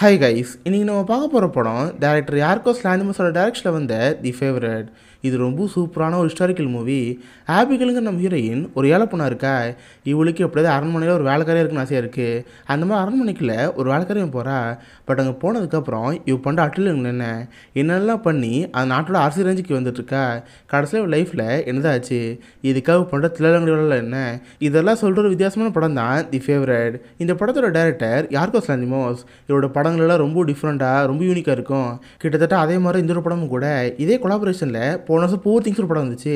hi guys இன்றைக்கி நம்ம பார்க்க போகிற படம் டேரக்டர் யார்கோ ஸ்லானிமஸோட டேரக்ஷனில் வந்த தி ஃபேவரட் இது ரொம்ப சூப்பரான ஒரு ஹிஸ்டாரிக்கல் மூவி ஆபிகளுங்க நம்ம ஹீரோயின் ஒரு ஏழை பொண்ணாக இருக்கா இவளுக்கு எப்படியாவது அரண்மனையில் ஒரு வேலைக்காரியாக இருக்குன்னு ஆசையாக இருக்குது அந்த மாதிரி அரண்மனைக்குள்ள ஒரு வேலைக்காரையும் போகிறா பட் அங்கே போனதுக்கப்புறம் இவ பண்ணுற அட்டில் என்ன என்னெல்லாம் பண்ணி அந்த நாட்டோட அரசியல் ரேஞ்சுக்கு வந்துட்டுருக்கா கடைசியில் லைஃப்பில் என்னதாச்சு இதுக்காக பண்ணுற தில்லாலங்கடி என்ன இதெல்லாம் சொல்கிற ஒரு வித்தியாசமான படம் தான் தி ஃபேவரட் இந்த படத்தோட டேரக்டர் யார்கோஸ் மோஸ் இவரோட படங்கள்லாம் ரொம்ப டிஃப்ரெண்ட்டாக ரொம்ப யூனிக்காக இருக்கும் கிட்டத்தட்ட அதே மாதிரி இந்த ஒரு படமும் கூட இதே கொலாபரேஷனில் போன வருஷம் போர் திங்ஸ் ஒரு படம் வந்துச்சு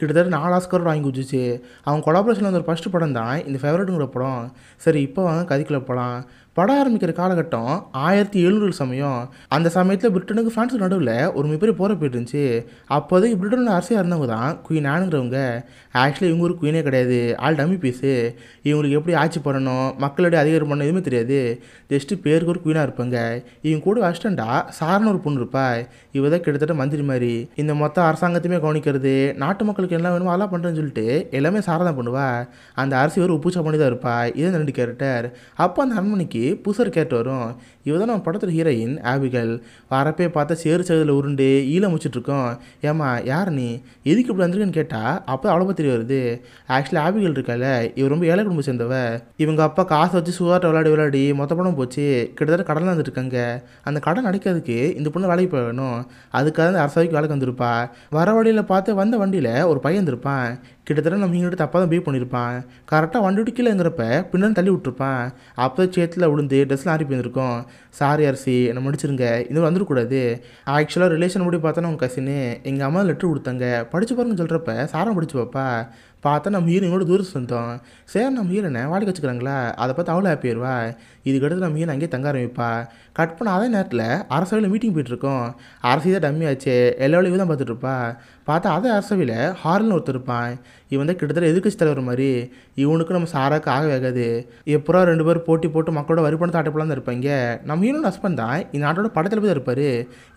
கிட்டத்தட்ட நாலு ஆஸ்கர் வாங்கி குச்சிச்சு அவங்க கொலாபரேஷனில் வந்த ஃபஸ்ட்டு படம் தான் இந்த ஃபேவரட்டுங்கிற படம் சரி இப்போ வாங்க கதிக்குள்ளே போகலாம் படம் ஆரம்பிக்கிற காலகட்டம் ஆயிரத்தி எழுநூறு சமயம் அந்த சமயத்தில் பிரிட்டனுக்கு ஃப்ரான்ஸ் நடுவில் ஒரு மிகப்பெரிய போகிற போயிட்டு இருந்துச்சு அப்போதைக்கு பிரிட்டனில் அரசியாக இருந்தவங்க தான் குயின் ஆனுங்கிறவங்க ஆக்சுவலி இவங்க ஒரு குயினே கிடையாது ஆல் டம்மி பீஸு இவங்களுக்கு எப்படி ஆட்சி பண்ணணும் மக்களுடைய அதிகாரம் பண்ணணும் எதுவுமே தெரியாது ஜஸ்ட்டு பேருக்கு ஒரு குயினாக இருப்பாங்க இவங்க கூட அஸ்டண்டாக சாரண ஒரு பொண்ணு இருப்பா இவ தான் கிட்டத்தட்ட மந்திரி மாதிரி இந்த மொத்த அரசாங்கத்தையுமே கவனிக்கிறது நாட்டு மக்கள் மக்களுக்கு என்ன வேணுமோ அதெல்லாம் பண்ணுறேன்னு சொல்லிட்டு எல்லாமே சாரதா பண்ணுவா அந்த அரசி ஒரு உப்பு பண்ணி தான் இருப்பா இதே ரெண்டு கேரக்டர் அப்போ அந்த அரண்மனைக்கு புதுசாக கேரக்டர் வரும் இவ தான் நம்ம படத்தில் ஹீரோயின் ஆபிகள் வரப்பே பார்த்தா சேரு சேதில் உருண்டு ஈழம் முச்சிட்ருக்கோம் ஏமா யார் நீ எதுக்கு இப்படி வந்திருக்குன்னு கேட்டால் அப்போ அவ்வளோ பத்திரி வருது ஆக்சுவலாக ஆபிகள் இருக்கால இவர் ரொம்ப ஏழை குடும்பம் சேர்ந்தவ இவங்க அப்பா காசை வச்சு சுவாட்டை விளையாடி விளையாடி மொத்த படம் போச்சு கிட்டத்தட்ட கடனில் வந்துருக்காங்க அந்த கடன் அடைக்கிறதுக்கு இந்த பொண்ணு வேலைக்கு போகணும் அதுக்காக அந்த அரசாவைக்கு வேலைக்கு வந்திருப்பா வர வழியில் பார்த்து வந்த வண்டியில் ஒரு பையன் இருந்திருப்பான் கிட்டத்தட்ட நம்ம இங்கிட்ட தப்பாக தான் பே பண்ணியிருப்பான் கரெக்டாக வண்டி விட்டு கீழேங்கிறப்ப பின்னாடி தள்ளி விட்டுருப்பான் அப்போ சேத்தில் விழுந்து ட்ரெஸ்லாம் ஆறி போயிருந்துருக்கோம் சாரி அரிசி என்னை முடிச்சிருங்க இது வந்துடக்கூடாது ஆக்சுவலாக ரிலேஷன் முடி பார்த்தோன்னா உங்கள் கசின்னு எங்கள் அம்மா லெட்ரு கொடுத்தாங்க படித்து பாருங்கன்னு சொல்கிறப்ப சாரம் படித்து பார்ப்பா பார்த்தா நம்ம எங்களோட தூரத்து சொந்தோம் சரி நம்ம ஹீரோனை வாடகை வச்சுக்கிறாங்களா அதை பார்த்து அவ்வளோ ஹாப்பியாயிருவா இதுக்கடுத்து நம்ம ஏன் அங்கேயே தங்க ஆரம்பிப்பா பண்ண அதே நேரத்தில் அரசவையில் மீட்டிங் போயிட்டுருக்கோம் அரசு தான் டம்மி ஆச்சு எல்லா தான் பார்த்துட்ருப்பா பார்த்தா அதே அரசவையில் ஹாரல்னு ஒருத்தர் இருப்பான் இவன் தான் கிட்டத்தட்ட எதிர்கட்சி தலைவர் மாதிரி இவனுக்கு நம்ம சாராக்கு ஆக வேகாது எப்போ ரெண்டு பேர் போட்டி போட்டு மக்களோட வரி பணத்தை ஆட்டப்பலாம் தான் இருப்பாங்க நம்ம ஈரோட ஹஸ்பண்ட் தான் இந்த நாட்டோட படத்தில் போய் தான் இருப்பார்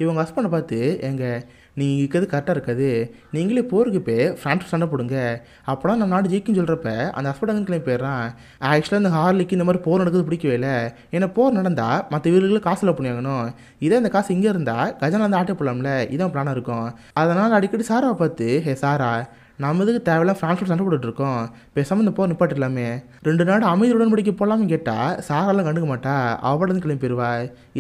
இவங்க ஹஸ்பண்டை பார்த்து எங்கள் நீங்கள் இருக்கிறது கரெக்டாக இருக்காது நீங்களே போருக்கு போய் ஃப்ரான்ஸ் சண்டை போடுங்க அப்போலாம் நம்ம நாடு ஜெயிக்கும் சொல்கிறப்ப அந்த ஹஸ்பண்ட் அங்கே கிளம்பி போயிடுறான் ஆக்சுவலாக இந்த ஹார்லிக்கு இந்த மாதிரி போர் நடக்குது பிடிக்கவே இல்லை ஏன்னா போர் நடந்தால் மற்ற வீரர்களுக்கு காசில் செலவு பண்ணியாகணும் இதே இந்த காசு இங்கே இருந்தால் கஜனா வந்து ஆட்டோ போடலாம்ல இதான் பிளானாக இருக்கும் அதனால் அடிக்கடி சாரா பார்த்து ஹே சாரா நம்ம இதுக்கு தேவையில்லாம் ஃப்ரான்ஸோட சண்டை போட்டுட்ருக்கோம் பேசாமல் இந்த போர் நிப்பாட்டிடலாமே ரெண்டு நாடு அமைதி உடன்படிக்கை போடலாம்னு கேட்டால் சாரெல்லாம் கண்டுக்க மாட்டா அவடந்து கிளம்பி போயிடுவா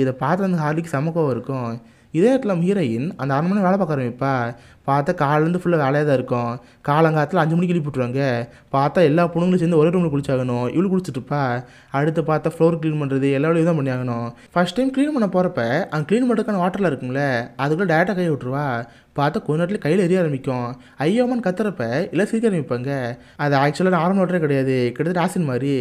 இதை பார்த்து அந்த ஹார்லிக்கு சமக்கம் இருக்கும் இதே இடத்துல ஹீரோயின் அந்த அரண்மனை வேலை பார்க்க ஆரம்பிப்பா பார்த்தா காலேருந்து ஃபுல்லாக வேலையாக தான் இருக்கும் காலங்காலத்தில் அஞ்சு மணிக்கு விட்டுருவாங்க பார்த்தா எல்லா பொண்ணுங்களும் சேர்ந்து ஒரே ரூமில் குளிச்சாகணும் இவ்வளோ குளிச்சுட்டுப்பா அடுத்து பார்த்தா ஃப்ளோர் க்ளீன் பண்ணுறது எல்லா வேலையும் தான் பண்ணியாகணும் ஃபஸ்ட் டைம் க்ளீன் பண்ண போகிறப்ப அங்கே க்ளீன் பண்ணுறதுக்கான வாட்டரில் இருக்குங்கள அதுக்குள்ளே டேரெக்டாக கை விட்டுருவா பார்த்தா கொஞ்ச நேரத்தில் கையில் எரிய ஆரம்பிக்கும் ஐயோமான்னு கத்துறப்ப எல்லாம் சிரிக்க ஆரம்பிப்பாங்க அது ஆக்சுவலாக நார்மல் வாட்டரே கிடையாது கிட்டத்தட்ட ஆசின் மாதிரி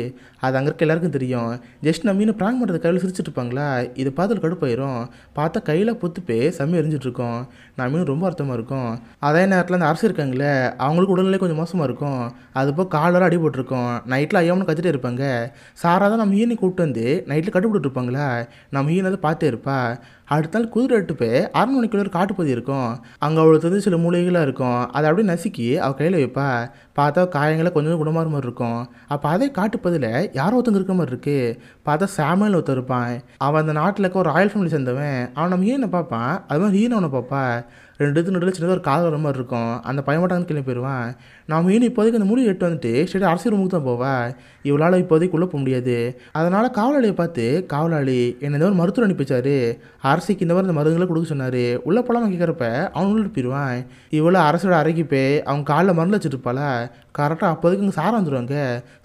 அது அங்கே இருக்க எல்லாருக்கும் தெரியும் ஜஸ்ட் நம்ம மீன் ப்ராங்க் பண்ணுறது கையில் சிரிச்சிட்டு இருப்பாங்களா இது பார்த்து கடுப்பாயிரும் பார்த்தா கையில் பொத்துப்பே போய் எரிஞ்சிட்ருக்கோம் நான் மீன் ரொம்ப அர்த்தமாக இருக்கும் அதே நேரத்தில் அந்த அரசு இருக்காங்களே அவங்களுக்கு உடல்நிலை கொஞ்சம் மோசமாக இருக்கும் அது போக காலெல்லாம் அடிபட்டுருக்கும் நைட்டில் ஐயாமனு கத்திட்டே இருப்பாங்க சாராக தான் நம்ம ஈனி கூப்பிட்டு வந்து நைட்டில் கட்டுப்பட்டு இருப்பாங்களா நம்ம ஈனை தான் பார்த்தே இருப்பா அடுத்த நாள் குதிரை எடுத்து போய் அரை மணிக்குள்ள ஒரு காட்டுப்பதி இருக்கும் அங்கே அவளுக்கு வந்து சில மூலிகைகளாக இருக்கும் அதை அப்படியே நசுக்கி அவள் கையில் வைப்பா பார்த்தா காயங்களை கொஞ்சம் குணமாற மாதிரி இருக்கும் அப்போ அதே காட்டுப்பதில் யாரோ ஒருத்தங்க இருக்கிற மாதிரி இருக்குது பார்த்தா சாமியில் ஒருத்தர் இருப்பான் அவன் அந்த நாட்டில் இருக்க ஒரு ராயல் ஃபேமிலி சேர்ந்தவன் அவன் நம்ம ஈனை பார்ப்பான் அது மாதிரி அவனை பார்ப்பா ரெண்டு இது நடுவில் சின்னதாக ஒரு காதல் வர மாதிரி இருக்கும் அந்த பையன் மட்டும் கிளம்பி போயிடுவான் நான் மீன் இப்போதைக்கு அந்த மூடி எட்டு வந்துட்டு ஸ்டேட் அரசியல் ரூமுக்கு தான் போவேன் இவளால் இப்போதைக்கு உள்ளே போக முடியாது அதனால் காவலாளியை பார்த்து காவலாளி என்னை இந்த மாதிரி மருத்துவர் அனுப்பிச்சாரு அரசிக்கு இந்த மாதிரி இந்த மருந்துகளை கொடுக்க சொன்னார் உள்ளே போகலாம் கேட்குறப்ப அவன் உள்ள போயிடுவான் இவ்வளோ அரசோட அறைக்கு போய் அவங்க காலில் மருந்து வச்சுருப்பால கரெக்டாக அப்போதைக்கு இங்கே சாரை வந்துடுவாங்க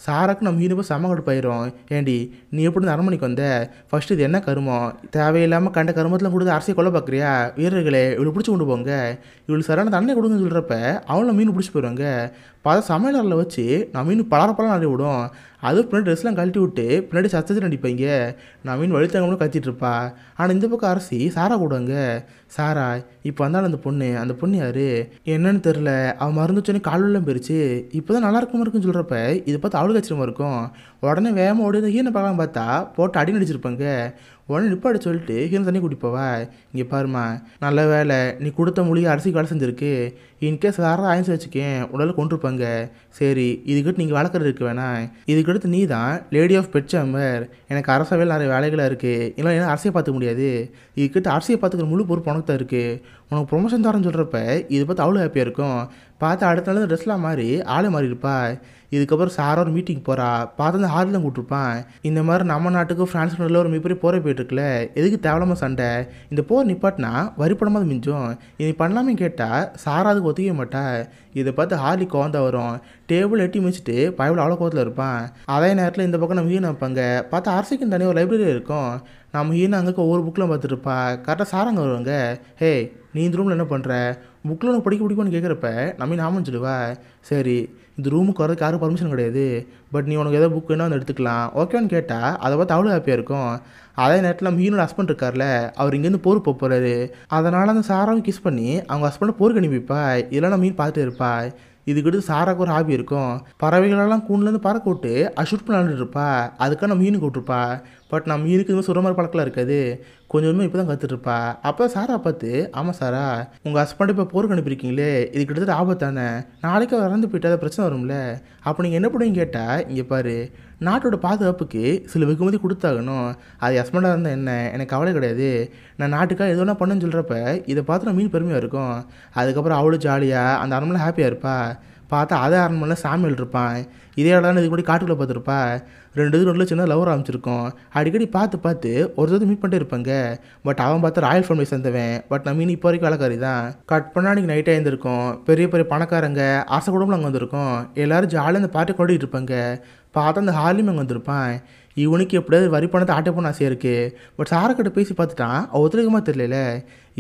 சாராக்கு நம்ம மீன் போய் செம கட்டு போயிடும் ஏண்டி நீ எப்படி இந்த அரண்மனைக்கு வந்த ஃபஸ்ட்டு இது என்ன கருமம் தேவையில்லாமல் கண்ட கருமத்தில் கொடுத்து அரசியை கொள்ள பார்க்குறியா வீரர்களே இவ்வளோ பிடிச்சி கொண்டு போங்க போயிடுவாங்க இவளுக்கு சரியான தண்ணி கொடுங்கன்னு சொல்கிறப்ப அவளை மீன் பிடிச்சி போயிடுவாங்க இப்போ அதை சமையலரில் வச்சு நான் மீன் பலரப்பெல்லாம் நிறைய விடும் அதுவும் பின்னாடி ட்ரெஸ்லாம் கழட்டி விட்டு பின்னாடி சத்தத்தில் நடிப்பாங்க நான் மீன் வழுத்தங்கம்னு கத்திட்டுருப்பா ஆனால் இந்த பக்கம் அரசி சாரா கூடங்க சாரா இப்போ வந்தாலும் அந்த பொண்ணு அந்த பொண்ணு யார் என்னன்னு தெரில அவன் மருந்துச்சோன்னே காலெல்லாம் போயிருச்சு இப்போ தான் நல்லா இருக்கும் இருக்குன்னு சொல்கிறப்ப இதை பார்த்து அவளுக்கு ஆச்சரியமாக இருக்கும் உடனே வேகமாக ஓடி ஹீரனை பார்க்கலாம் பார்த்தா போட்டு அடி நடிச்சிருப்பாங்க உடனே நிப்பாடி சொல்லிட்டு ஹீரன் தண்ணி குடிப்பவா இங்கே பாருமா நல்ல வேலை நீ கொடுத்த மொழியை அரிசி வேலை செஞ்சிருக்கு இன்கேஸ் வேறு ஆயிடுச்சு வச்சுக்கேன் உடலை கொண்டிருப்பாங்க சரி இதுக்கிட்ட நீங்கள் வளர்க்குறது இருக்கு வேணாம் இதுக்கடுத்து நீ தான் லேடி ஆஃப் பெட் சேம்பர் எனக்கு அரசவையில் நிறைய வேலைகளாக இருக்குது இல்லை அரசியை பார்த்துக்க முடியாது இதுக்கிட்ட அரசியை பார்த்துக்கிற முழு பொறுப்பு உனக்கு தான் இருக்குது உனக்கு ப்ரொமோஷன் தரேன்னு சொல்கிறப்ப இது பார்த்து அவ்வளோ ஹாப்பியாக இருக்கும் பார்த்து அடுத்த நாள் ட்ரெஸ்லாம் மாதிரி ஆளே மாறி இருப்பா இதுக்கப்புறம் சாரோ ஒரு மீட்டிங் போகிறா பார்த்து அந்த ஹார்டில் கூப்பிட்ருப்பான் இந்த மாதிரி நம்ம நாட்டுக்கு ஃப்ரான்ஸ் நாட்டில் ஒரு மிகப்பெரிய போகிற போயிட்டுருக்குல எதுக்கு தேவலாமல் சண்டை இந்த போர் நிப்பாட்டினா வரிப்படமாக மிஞ்சும் இது பண்ணலாமே கேட்டால் சாரா அதுக்கு ஒத்துக்க மாட்டா இதை பார்த்து ஹார்லி குழந்த வரும் டேபிள் எட்டி மிச்சிட்டு பயவில் அவ்வளோ கோவத்தில் இருப்பான் அதே நேரத்தில் இந்த பக்கம் நம்ம ஹீனா வைப்பாங்க பார்த்தா அரசுக்குன்னு தனியாக ஒரு லைப்ரரி இருக்கும் நம்ம ஹீனா அங்கே ஒவ்வொரு புக்கில் பார்த்துருப்பா கரெக்டாக சாரங்க வருவாங்க ஹே நீ இந்த ரூமில் என்ன பண்ணுற புக்கில் உனக்கு படிக்க பிடிக்கும்னு கேட்குறப்ப நம்ம நாமன்னு சொல்லுவா சரி இந்த ரூமுக்கு வரதுக்கு யாரும் பர்மிஷன் கிடையாது பட் நீ உனக்கு எதாவது வேணும் வந்து எடுத்துக்கலாம் ஓகேன்னு கேட்டால் அதை பார்த்து அவ்வளோ ஹாப்பியாக இருக்கும் அதே நேரத்தில் மீனோட ஹஸ்பண்ட் இருக்கார்ல அவர் இங்கேருந்து போர் போக போகிறாரு அதனால் அந்த சாராவும் கிஸ் பண்ணி அவங்க ஹஸ்பண்டை போருக்கு அனுப்பிப்பா நான் மீன் பார்த்துட்டு இருப்பா இதுக்கிட்ட சாராக்கு ஒரு ஹாபி இருக்கும் பறவைகளெல்லாம் கூண்டுலேருந்து பறக்க விட்டு அது பண்ணிட்டு இருப்பா அதுக்காக நம்ம மீன் கூப்பிட்டுருப்பா பட் நம்ம இருக்குதுமே சொல்கிற மாதிரி பழக்கலாம் இருக்காது கொஞ்சமே இப்போ தான் கற்றுட்ருப்பா அப்போ சாரா பார்த்து ஆமாம் சாரா உங்கள் ஹஸ்பண்ட் இப்போ போருக்கு அனுப்பியிருக்கீங்களே இது கிட்டத்தட்ட ஆபத்தானே நாளைக்கு அவர் இறந்து போயிட்டா பிரச்சனை வரும்ல அப்போ நீங்கள் என்ன பண்ணுவீங்க கேட்டால் இங்கே பாரு நாட்டோட பாதுகாப்புக்கு சில வெகுமதி கொடுத்தாகணும் அது ஹஸ்பண்டாக இருந்தால் என்ன எனக்கு கவலை கிடையாது நான் நாட்டுக்காக எது வேணால் பண்ணுன்னு சொல்கிறப்ப இதை பார்த்து நான் மீன் பெருமையாக இருக்கும் அதுக்கப்புறம் அவ்வளோ ஜாலியாக அந்த அரமெல்லாம் ஹாப்பியாக இருப்பா பார்த்தா அதே அரண்மனையில் சாமியல் இருப்பான் இதே இடம் இதுக்கு கூட காட்டுக்குள்ளே பார்த்துருப்பா ரெண்டு இது ரெண்டு சின்ன லவர் ஆரம்பிச்சிருக்கோம் அடிக்கடி பார்த்து பார்த்து தடவை மீட் பண்ணிட்டு இருப்பாங்க பட் அவன் பார்த்தா ராயல் ஃபேமிலி சேர்ந்தவன் பட் நம்ம இனி இப்போ வரைக்கும் வேலைக்காரி தான் கட் பண்ணால் அன்றைக்கி நைட்டாக இருந்திருக்கோம் பெரிய பெரிய பணக்காரங்க ஆசை குடும்பம் அங்கே வந்திருக்கோம் எல்லோரும் ஜாலியாக அந்த பாட்டை கொண்டுகிட்டு இருப்பாங்க பார்த்தா அந்த ஹாலியும் அங்கே வந்திருப்பான் இவனுக்கு எப்படியாவது வரி பணத்தை ஆட்டை போன ஆசையாக இருக்குது பட் சாரக்கிட்ட பேசி பார்த்துட்டான் ஒத்துழைக்கமாக தெரியல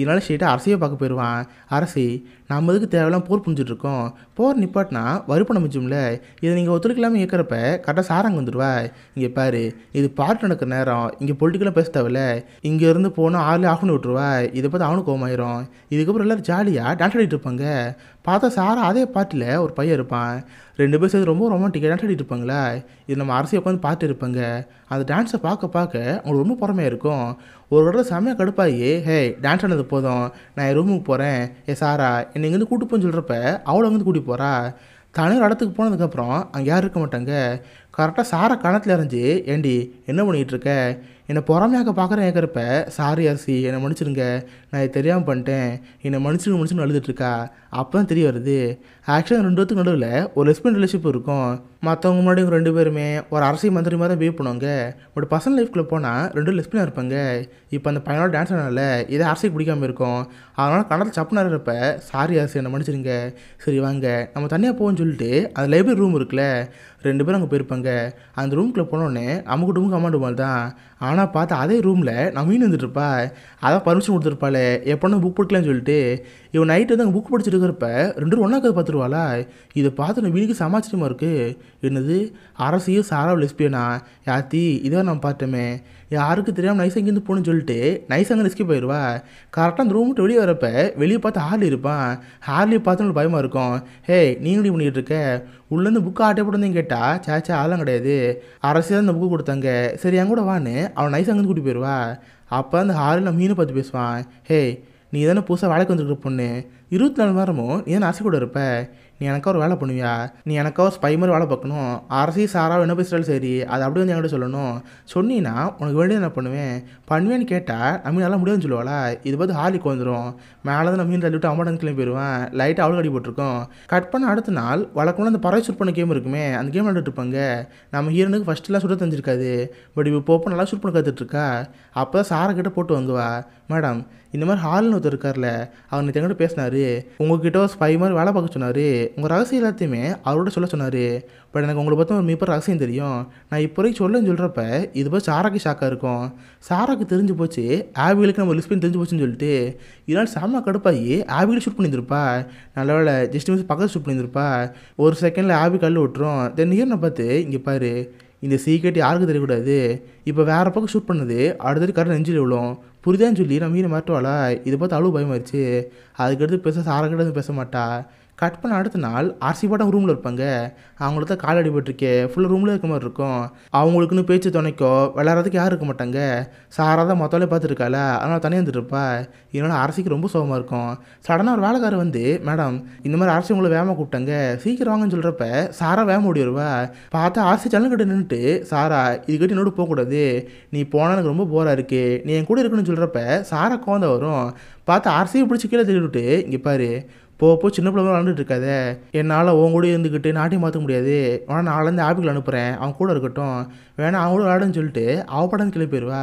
இதனால் ஸ்ட்ரீட்டாக அரசியை பார்க்க போயிடுவான் அரசி நம்ம எதுக்கு தேவையில்லாம் போர் புரிஞ்சிட்ருக்கோம் போர் நிப்பாட்டினா வறுப்பண மிச்சம்ல இதை நீங்கள் ஒத்துழைக்கலாமல் இயக்கிறப்ப கரெக்டாக சாராங்க வந்துடுவா இங்கே பாரு இது பாட்டு நடக்கிற நேரம் இங்கே பொலிட்டிக்கலாக பேச தேவையில்ல இங்கேருந்து போனால் ஆஃப் பண்ணி விட்டுருவா இதை பார்த்து அவனுக்கு கோமாயிரும் இதுக்கப்புறம் எல்லோரும் ஜாலியாக டான்ஸ் ஆடிட்டு இருப்பாங்க பார்த்தா சாரா அதே பாட்டில் ஒரு பையன் இருப்பான் ரெண்டு பேர் சேர்ந்து ரொம்ப ரொமான்டிக்காக டான்ஸ் ஆடிட்டு இருப்பாங்களா இது நம்ம அரசியல் உட்காந்து பாட்டு இருப்பாங்க அந்த டான்ஸை பார்க்க பார்க்க அவங்களுக்கு ரொம்ப பொறுமையாக இருக்கும் ஒரு தடவை செம்மையாக கடுப்பாகி ஹே டான்ஸ் ஆனது போதும் நான் என் ரூமுக்கு போகிறேன் ஏ சாரா என்னை இங்கேருந்து கூட்டு போன்னு சொல்கிறப்ப அவளை வந்து கூட்டி போகிறா தனியார் இடத்துக்கு போனதுக்கப்புறம் அங்கே யாரும் இருக்க மாட்டாங்க கரெக்டாக சாரை கணத்தில் இறஞ்சி ஏண்டி என்ன பண்ணிகிட்டு இருக்க என்னை பொறாமையாக பார்க்குறேன் கேட்குறப்ப சாரி அரிசி என்னை மன்னிச்சிருங்க நான் இது தெரியாமல் பண்ணிட்டேன் என்னை மனுஷனு மனுஷனு அழுதுட்டுருக்கா அப்போ தான் தெரிய வருது ஆக்சுவலாக ரெண்டு பேத்துக்கு நடுவில் ஒரு ஹஸ்பண்ட் ரிலேஷிப் இருக்கும் மற்றவங்க முன்னாடி உங்கள் ரெண்டு பேருமே ஒரு அரசியல் மந்திரி மாதிரி தான் பிஹேவ் பண்ணுவாங்க பட் பர்சனல் லைஃப்பில் போனால் ரெண்டு லெஸ்பினாக இருப்பாங்க இப்போ அந்த பையனோட டான்ஸ் ஆனால இதை அரசியல் பிடிக்காமல் இருக்கும் அதனால் கணத்தில் சப்புனா இருப்ப சாரி அரசு என்னை மன்னிச்சிருங்க சரி வாங்க நம்ம தனியாக போவோம்னு சொல்லிட்டு அந்த லைப்ரரி ரூம் இருக்குல்ல ரெண்டு பேரும் அங்கே போயிருப்பாங்க அந்த ரூம்குள்ளே போனோடனே அம்முக்கு டூமுக்கு அம்மா மாதிரி தான் ஆனால் பார்த்தா அதே ரூமில் நான் மீன் வந்துட்டுருப்பா அதான் பர்மிஷன் கொடுத்துருப்பாள் எப்போனா புக் போட்டுக்கலான்னு சொல்லிட்டு இவன் நைட்டு வந்து அங்கே புக் படிச்சுட்டு இருக்கிறப்ப ரெண்டு பேரும் ஒன்றாக்கிறது பார்த்துருவாளா இதை பார்த்து நம்ம வீடுக்கு சமாச்சரியமாக இருக்குது என்னது அரசியும் சாரா லெஸ்பியனா யாத்தி இதான் நான் பார்த்தோமே யாருக்கு தெரியாமல் நைஸ் அங்கேருந்து போகணும்னு சொல்லிட்டு நைஸ் அங்கே எஸ்கேப் போயிடுவா கரெக்டாக அந்த ரூம் விட்டு வெளியே வரப்ப வெளியே பார்த்து ஹார்லி இருப்பான் ஹார்லி பார்த்து நம்மளுக்கு பயமாக இருக்கும் ஹே நீங்களும் பண்ணிகிட்டு இருக்க உள்ளேருந்து புக்கு ஆட்டே போட்டு கேட்டால் சேச்சா ஆளும் கிடையாது அரசியல் தான் இந்த புக்கு கொடுத்தாங்க சரி என் கூட வான்னு அவன் நைஸ் அங்கேருந்து கூட்டி போயிடுவா அப்போ அந்த ஹாரில் மீனை பார்த்து பேசுவான் ஹே நீ தானே புதுசாக வேலைக்கு வந்துருக்க பொண்ணு இருபத்தி நாலு நேரமும் நீ தானே ஆசை கூட இருப்ப நீ எனக்காக ஒரு வேலை பண்ணுவியா நீ எனக்காக ஒரு ஸ்பை மாதிரி வேலை பார்க்கணும் அரசி சாராக என்ன பேசுகிறாலும் சரி அது அப்படியே வந்து என்கிட்ட சொல்லணும் சொன்னீங்கன்னா உனக்கு வேண்டிய என்ன பண்ணுவேன் பண்ணுவேன்னு கேட்டால் நம்ம நல்லா முடியாதுன்னு சொல்லுவாளா இது பார்த்து ஹாலிக்கு வந்துடும் மேலே தான் நம்ம தள்ளிவிட்டு அம்மாட்டன் கிளம்பி போயிடுவேன் லைட்டாக அவ்வளோ அடி போட்டிருக்கோம் கட் பண்ண அடுத்த நாள் வழக்கமான அந்த பறவை சூட் பண்ண கேம் இருக்குமே அந்த கேம் விளாண்டுட்டு இருப்பாங்க நம்ம ஹீரனுக்கு ஃபஸ்ட்டுலாம் சுட தெரிஞ்சிருக்காது பட் இப்போ போப்போ நல்லா ஷூட் பண்ண கற்றுட்டுருக்கா அப்போ தான் சாரை கிட்டே போட்டு வாங்குவா மேடம் இந்த மாதிரி ஹாலில் ஒருத்தர் இருக்கார்ல அவர் நேற்று பேசினாரு பேசினார் உங்ககிட்ட ஒரு ஸ்பை மாதிரி வேலை பார்க்க சொன்னார் உங்கள் ரகசியம் எல்லாத்தையுமே அவரோட சொல்ல சொன்னார் பட் எனக்கு உங்களை பற்றி ஒரு மீப்பர் ரகசியம் தெரியும் நான் இப்போ வரைக்கும் சொல்கிறப்ப இது போய் சாராக்கு ஷாக்காக இருக்கும் சாராக்கு தெரிஞ்சு போச்சு ஆபிகளுக்கு நம்ம லிஸ்ட் பண்ணி தெரிஞ்சு போச்சுன்னு சொல்லிட்டு இதனால் செம்ம கடுப்பாகி ஆவிகளை ஷூட் பண்ணியிருந்திருப்பா நல்ல வேலை ஜஸ்ட் மிஸ் பக்கத்தில் ஷூட் பண்ணியிருந்திருப்பா ஒரு செகண்டில் ஆவி கல் விட்டுரும் தென் நான் பார்த்து இங்கே பாரு இந்த சீக்கிரட் யாருக்கும் தெரியக்கூடாது இப்போ வேறு பக்கம் ஷூட் பண்ணது அடுத்தது கரெக்டாக நெஞ்சில் விழும் புரியுதான்னு சொல்லி நம்ம மீன் மாட்டுவாளா இதை பார்த்து அவ்வளோ பயமாயிருச்சு அதுக்கடுத்து பெருசாக சாரை பேச மாட்டா கட் பண்ண அடுத்த நாள் ஆர்சி பாட்டம் ரூமில் இருப்பாங்க அவங்கள தான் கால் அடிபட்டுருக்கே ஃபுல்லாக ரூமில் இருக்க மாதிரி இருக்கும் அவங்களுக்குன்னு பேச்சு துணைக்கோ விளாட்றதுக்கு யாரும் இருக்க மாட்டாங்க சாரா தான் மொத்தாலே பார்த்துருக்கால அதனால் தனியாக இருந்துட்டுருப்பா இதனால் அரசிக்கு ரொம்ப சோகமாக இருக்கும் சடனாக ஒரு வேலைக்காரர் வந்து மேடம் இந்த மாதிரி அரசு உங்களை வேமா கூப்பிட்டாங்க சீக்கிரம் வாங்கன்னு சொல்கிறப்ப சாரா வேகமாக ஓடிடுவா பார்த்தா ஆர்சி ஜன்னல் கிட்ட நின்றுட்டு சாரா இதுக்கிட்ட என்னோடு போகக்கூடாது நீ போனால் எனக்கு ரொம்ப போராக இருக்குது நீ என் கூட இருக்குன்னு சொல்கிறப்ப சாரா குழந்தை வரும் பார்த்து அரசியை பிடிச்சி கீழே தள்ளிவிட்டு இங்கே பாரு போ போ சின்ன பிள்ளை விளாண்டுட்டு இருக்காத என்னால் உன் கூட இருந்துக்கிட்டு நாட்டையும் மாற்ற முடியாது ஆனால் நாலேருந்து ஆப்பிள் அனுப்புகிறேன் அவன் கூட இருக்கட்டும் வேணா அவங்களும் விளாடுன்னு சொல்லிட்டு அவ படம் கிளம்பி போயிடுவா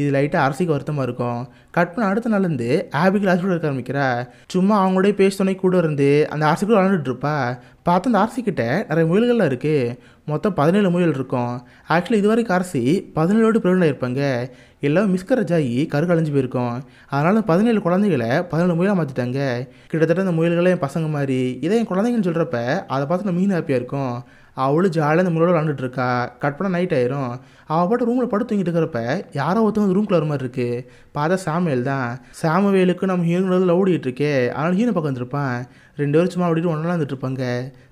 இது லைட்டாக அரசுக்கு வருத்தமாக இருக்கும் கட் பண்ண அடுத்த நாள்லேருந்து ஆபிக்கு ஹாஸ்பிட்டல் இருக்க ஆரம்பிக்கிற சும்மா அவங்களோடய பேசுனே கூட இருந்து அந்த கூட விளாண்டுட்டு இருப்பா பார்த்து அந்த அரசிக்கிட்ட நிறைய முயல்கள்லாம் இருக்குது மொத்தம் பதினேழு முயல் இருக்கும் ஆக்சுவலி இது வரைக்கும் அரசி பதினேழோடு பிரிவில் இருப்பாங்க எல்லாம் மிஸ்கரேஜ் ஆகி கரு கலைஞ்சு போயிருக்கோம் அதனால் பதினேழு குழந்தைகளை பதினேழு முயலாக மாற்றிட்டாங்க கிட்டத்தட்ட இந்த முயல்களை என் பசங்க மாதிரி இதை என் குழந்தைங்கன்னு சொல்கிறப்ப அதை பார்த்து நான் மீன் ஹாப்பியாக இருக்கும் அவ்வளோ ஜாலியாக அந்த முயலோட விளாண்டுட்டு இருக்கா கட் பண்ணால் நைட் ஆயிரும் அவள் பாட்டு ரூமில் படுத்து தூங்கிட்டு இருக்கிறப்ப யாரோ ஒருத்தவங்க ரூம்குள்ள வர மாதிரி இருக்குது பார்த்தா சாமுவேல் தான் சாமுவேலுக்கு நம்ம ஹீரோனோட லவ் ஓடிட்டு இருக்கே அதனால் ஹீரோ பக்கம் வந்துருப்பேன் ரெண்டு பேரும் சும்மா அப்படிட்டு ஒன்றா இருந்துட்டுருப்பாங்க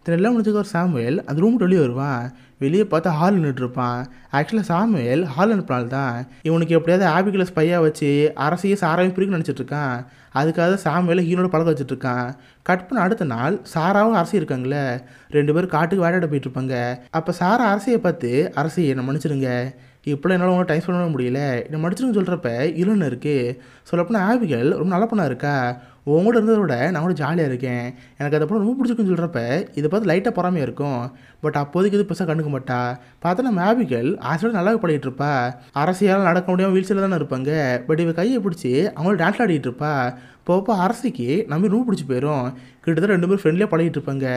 திரு எல்லாம் ஒரு சாமுவேல் அந்த ரூம் வெளியே வருவான் வெளியே பார்த்தா ஹால் நின்றுட்டுருப்பான் ஆக்சுவலாக சாமுவேல் ஹால் அனுப்பினால் தான் இவனுக்கு எப்படியாவது ஆபிகளை ஸ்பையாக வச்சு அரசையே சாராவையும் பிரிக்கணும்னு நினச்சிட்ருக்கான் அதுக்காக சாமுவேல ஹீரோட பழக்க வச்சுட்ருக்கான் கட் பண்ண அடுத்த நாள் சாராவும் அரசி இருக்காங்களே ரெண்டு பேரும் காட்டுக்கு வேடாட போயிட்டுருப்பாங்க அப்போ சாரா அரசியை பார்த்து அரசியை என்னை மன்னிச்சிருங்க இப்போ என்னால் உங்களை டைம் பண்ண முடியல என்னை மடிச்சிருக்கு சொல்கிறப்ப இருன்னு இருக்குது சொல்லப்போனால் ஆவிகள் ரொம்ப நல்ல பண்ணா இருக்கா உங்கள்கிட்ட இருந்ததை விட நான் கூட ஜாலியாக இருக்கேன் எனக்கு அதை போல் ரொம்ப பிடிச்சிருக்குன்னு சொல்கிறப்ப இதை பார்த்து லைட்டாக பொறாமையாக இருக்கும் பட் அப்போதைக்கு எதுவும் பெருசாக கண்டுக்க மாட்டா பார்த்தா நம்ம ஆபிகள் ஆசையோட நல்லா பழகிட்டு இருப்பா அரசியால் நடக்க முடியாமல் வீழ்ச்சியில் தானே இருப்பாங்க பட் இவ கையை பிடிச்சி அவங்கள டான்ஸ் ஆடிட்டு இருப்பா போப்போ அரசிக்கு நம்ம ரூம் பிடிச்சி போயிடும் கிட்டத்தட்ட ரெண்டு பேரும் ஃப்ரெண்ட்லியாக பழகிட்டு இருப்பாங்க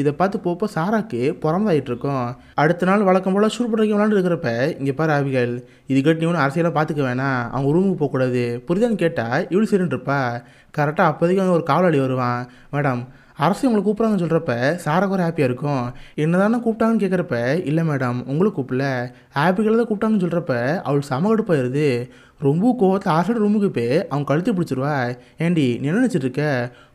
இதை பார்த்து போப்போ சாராக்கு பிறந்தாயிட்டு இருக்கோம் அடுத்த நாள் வழக்கம் போல் ஷூட் பண்ணுறீங்க விளாண்டு இருக்கிறப்ப இங்கே பாரு ஆவிகள் கேட்டு நீ ஒன்று அரசியெல்லாம் பார்த்துக்க வேணாம் அவங்க ரூமுக்கு போகக்கூடாது புரிதான்னு கேட்டால் இவ்வளோ சரின்னு இருப்பா கரெக்டாக அப்போதைக்கு அவங்க ஒரு காவலாளி வருவான் மேடம் அரசு உங்களை கூப்பிட்றாங்கன்னு சொல்கிறப்ப சாரை குறை ஹாப்பியாக இருக்கும் என்ன தானே கூப்பிட்டாங்கன்னு கேட்குறப்ப இல்லை மேடம் உங்களை கூப்பிடல ஹாப்பிகளை தான் கூப்பிட்டாங்கன்னு சொல்கிறப்ப அவள் சம கடுப்பாயிருது ரொம்ப கோவத்தை ஆசையோட ரூமுக்கு போய் அவன் கழுத்து பிடிச்சிருவா ஏண்டி நீ இருக்க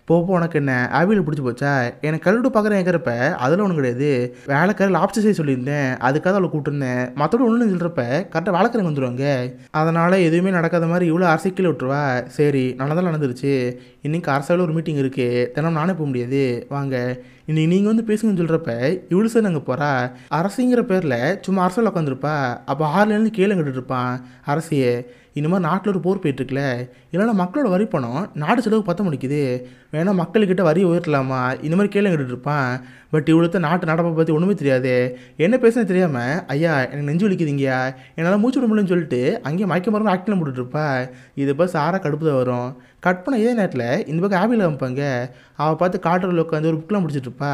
போப்போ உனக்கு என்ன ஆவியில் பிடிச்சி போச்சா எனக்கு கல்லூடு பார்க்குறேன் கேட்குறப்ப அதில் ஒன்றும் கிடையாது வேலைக்கார லாப்ஸ் செய்ய சொல்லியிருந்தேன் அதுக்காக அவளை கூப்பிட்டுருந்தேன் மற்றபடி ஒன்று சொல்கிறப்ப கரெக்டாக வேலைக்காரங்க வந்துடுவாங்க அதனால் எதுவுமே நடக்காத மாதிரி இவ்வளோ அரசியல் விட்டுருவா சரி நல்லதான் நடந்துருச்சு இன்றைக்கி அரசாவில் ஒரு மீட்டிங் இருக்குது தினம் நானே போக முடியாது வாங்க இன்றைக்கி நீங்கள் வந்து பேசுங்கன்னு சொல்கிறப்ப இவ்வளோ சார் நாங்கள் போகிறா அரசுங்கிற பேரில் சும்மா அரசியல் உட்காந்துருப்பா அப்போ ஆறுலேருந்து கீழே இருப்பான் அரசியை இந்த மாதிரி நாட்டில் ஒரு போர் போயிட்டுருக்குல இதனால் மக்களோட வரி பணம் நாடு செலவு பற்ற முடிக்குது வேணால் மக்கள்கிட்ட வரி உயர்த்தலாமா இந்த மாதிரி கேள்வி கேட்டுட்டு இருப்பான் பட் இவ்வளோத்த நாட்டு நடப்பை பற்றி ஒன்றுமே தெரியாது என்ன பேசுனது தெரியாமல் ஐயா எனக்கு நெஞ்சு இங்கேயா என்னால் மூச்சு விட முடியலன்னு சொல்லிட்டு அங்கேயே மயக்க மரம் ஆக்டில் போட்டுட்ருப்பா இதை பஸ் சாராக கடுப்பு தான் வரும் கட் பண்ண இதே நேரத்தில் இந்த பக்கம் ஆபியில் அமைப்பாங்க அவள் பார்த்து லோக்கு வந்து ஒரு புக்கில் முடிச்சிட்ருப்பா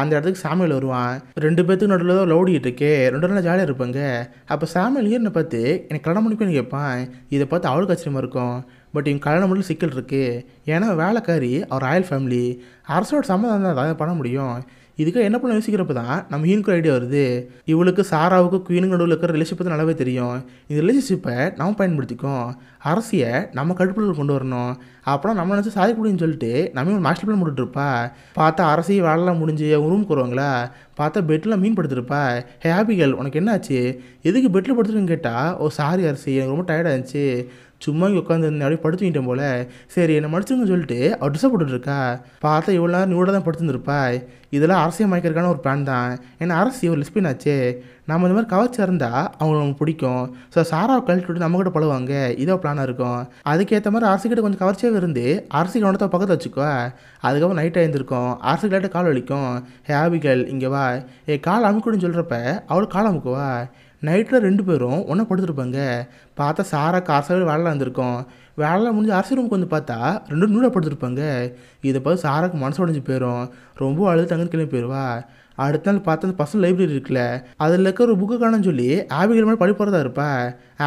அந்த இடத்துக்கு சாமியில் வருவான் ரெண்டு பேத்துக்கு நடுவில் தான் லோடிக்கிட்டு இருக்கே ரெண்டு நாள் ஜாலியாக இருப்பாங்க அப்போ சாமியில் என்னை பார்த்து எனக்கு கல்யாணம் பண்ணிக்கணும்னு கேட்பான் இதை பார்த்து அவளுக்கு ஆச்சரியமாக இருக்கும் பட் இவங்க கல்யாணம் மட்டும் சிக்கல் இருக்குது ஏன்னா வேலைக்காரி அவர் ராயல் ஃபேமிலி அரசோட சம்மந்தம் தான் அதை பண்ண முடியும் இதுக்கு என்ன பண்ண யோசிக்கிறப்ப தான் நம்ம ஹீனுக்கு ஐடியா வருது இவளுக்கு சாராவுக்கு குயினுக்கு நடுவில் இருக்கிற ரிலேஷன் பற்றி நல்லாவே தெரியும் இந்த ரிலேஷன்ஷிப்பை நம்ம பயன்படுத்திக்கும் அரசியை நம்ம கடுப்புல கொண்டு வரணும் அப்புறம் நம்ம நினச்சி சாதிக்க முடியும்னு சொல்லிட்டு நம்ம மாஸ்டர் பிளான் போட்டுட்ருப்பா பார்த்தா அரசி வாழலாம் முடிஞ்சு ரூம் வருவாங்களா பார்த்தா பெட்டில் மீன் படுத்துருப்பா ஹே ஹாப்பி உனக்கு என்னாச்சு எதுக்கு பெட்டில் படுத்துருக்குன்னு கேட்டால் ஓ சாரி அரசி எனக்கு ரொம்ப டயர்டாக இருந்துச்சு சும்மா இங்கே உட்காந்துருந்தேன் அப்படியே படுத்துக்கிட்டேன் போல சரி என்னை மடிச்சுங்க சொல்லிட்டு அவர் டிஸ்டர்ப் போட்டுருக்கா பார்த்தா இவ்வளோ நேரம் நூடாக தான் படுத்துருந்துருப்பா இதெல்லாம் அரசியல் மயக்கிறதுக்கான ஒரு பிளான் தான் ஏன்னா அரசு ஒரு லெஸ்பின் ஆச்சு நம்ம இந்த மாதிரி கவர்ச்சி இருந்தால் அவங்களுக்கு நமக்கு பிடிக்கும் ஸோ சாராவை கழித்து விட்டு கிட்ட பழுவாங்க இதோ பிளானாக இருக்கும் அதுக்கேற்ற மாதிரி அரசுக்கிட்ட கொஞ்சம் கவர்ச்சியாக இருந்து அரசு கவனத்தை பக்கத்தில் வச்சுக்கோ அதுக்கப்புறம் நைட் ஆயிருந்திருக்கும் அரசு கிட்ட கால் அழிக்கும் ஹே ஆபிகள் இங்கே வா ஏ கால் அமுக்குன்னு சொல்கிறப்ப அவளுக்கு கால் அமுக்குவா நைட்டில் ரெண்டு பேரும் ஒன்றா படுத்துருப்பாங்க பார்த்தா சாரா காசாகவே வேலை வந்திருக்கோம் வேலை முடிஞ்சு அரசு ரூமுக்கு வந்து பார்த்தா ரெண்டு நூலாக படுத்துருப்பாங்க இதை பார்த்து சாராக்கு மனசு உடஞ்சி போயிடும் ரொம்ப அழுது தங்கன்னு கிளம்பி போயிடுவா அடுத்த நாள் பார்த்தா அந்த பசங்க லைப்ரரி இருக்குல்ல அதில் இருக்க ஒரு புக்கு காணும்னு சொல்லி ஆபிகள் மேலே படிப்போகிறதா இருப்பா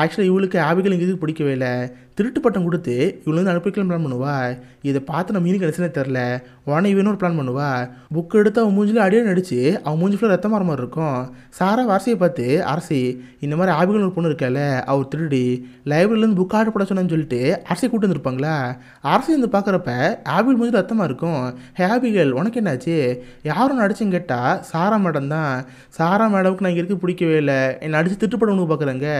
ஆக்சுவலாக இவளுக்கு ஆபிகளுக்கு இது பிடிக்கவே இல்லை திருட்டு பட்டம் கொடுத்து வந்து அனுப்பிக்கலாம் பிளான் பண்ணுவா இதை பார்த்து நம்ம மீனுக்கு நினச்சுனே தெரில உடனே இவனு ஒரு பிளான் பண்ணுவா புக்கு எடுத்து அவன் மூஞ்சில் அடியே நடிச்சு அவன் மூஞ்சி ஃபுல்லாக ரத்தம் மாதிரி இருக்கும் சாரா வாரசியை பார்த்து அரசி இந்த மாதிரி ஆபிகள் ஒரு பொண்ணு இருக்கல அவர் திருடி லைப்ரரியிலேருந்து புக் ஆர்டர் போட சொன்னான்னு சொல்லிட்டு அரசியை கூட்டு வந்துருப்பாங்களா அரசி வந்து பார்க்குறப்ப ஆபிகள் மூஞ்சில் ரத்தமாக இருக்கும் ஹே ஆபிகள் உனக்கு என்னாச்சு யாரும் நடிச்சுன்னு கேட்டால் சாரா மேடம் தான் சாரா மேடமுக்கு நான் இங்கே இருக்க பிடிக்கவே இல்லை என்னை அடித்து திருட்டு படம் ஒன்று பார்க்குறேங்க